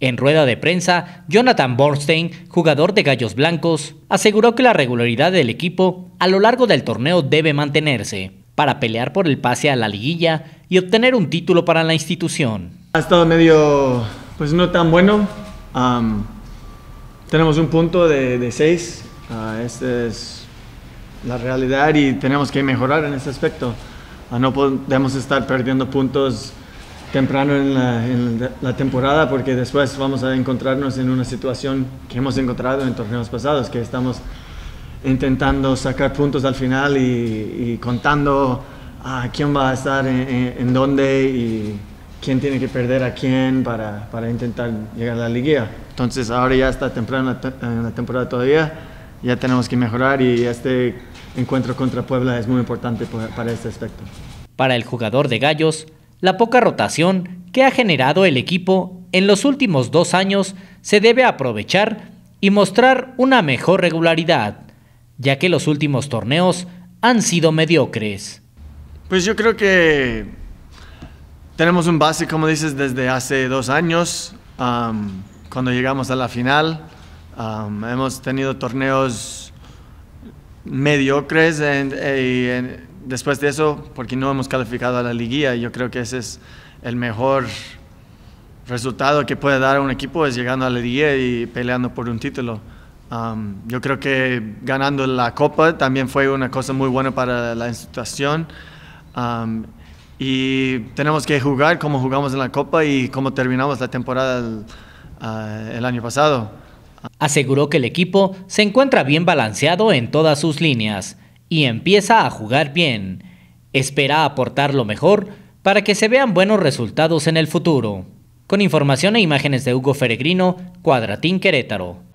En rueda de prensa, Jonathan Bornstein, jugador de Gallos Blancos, aseguró que la regularidad del equipo a lo largo del torneo debe mantenerse para pelear por el pase a la liguilla y obtener un título para la institución. Ha estado medio, pues no tan bueno. tenemos un punto de, de seis. Ah, esta es la realidad y tenemos que mejorar en ese aspecto. Ah, no podemos estar perdiendo puntos temprano en la, temporada porque después vamos a encontrarnos en una situación que hemos encontrado en torneos pasados, que estamos intentando sacar puntos al final y, contando a ah, quién va a estar en, dónde y quién tiene que perder a quién para, para intentar llegar a la liguilla. Entonces ahora ya está temprano en la temporada todavía, ya tenemos que mejorar y este encuentro contra Puebla es muy importante para este aspecto. Para el jugador de Gallos, la poca rotación que ha generado el equipo en los últimos dos años se debe aprovechar y mostrar una mejor regularidad, ya que los últimos torneos han sido mediocres. Pues yo creo que tenemos un base, como dices, desde hace dos años, cuando llegamos a la final. hemos tenido torneos mediocres eh, y después de eso, porque no hemos calificado a la liguilla. Yo creo que ese es el mejor resultado que puede dar un equipo, es llegando a la liguilla y peleando por un título. Um, yo creo que ganando la Copa también fue una cosa muy buena para la institución. Um, y tenemos que jugar como jugamos en la Copa y como terminamos la temporada uh, el año pasado. Aseguró que el equipo se encuentra bien balanceado en todas sus líneas y empieza a jugar bien. Espera aportar lo mejor para que se vean buenos resultados en el futuro. Con información e imágenes de Hugo Feregrino, Cuadratín Querétaro.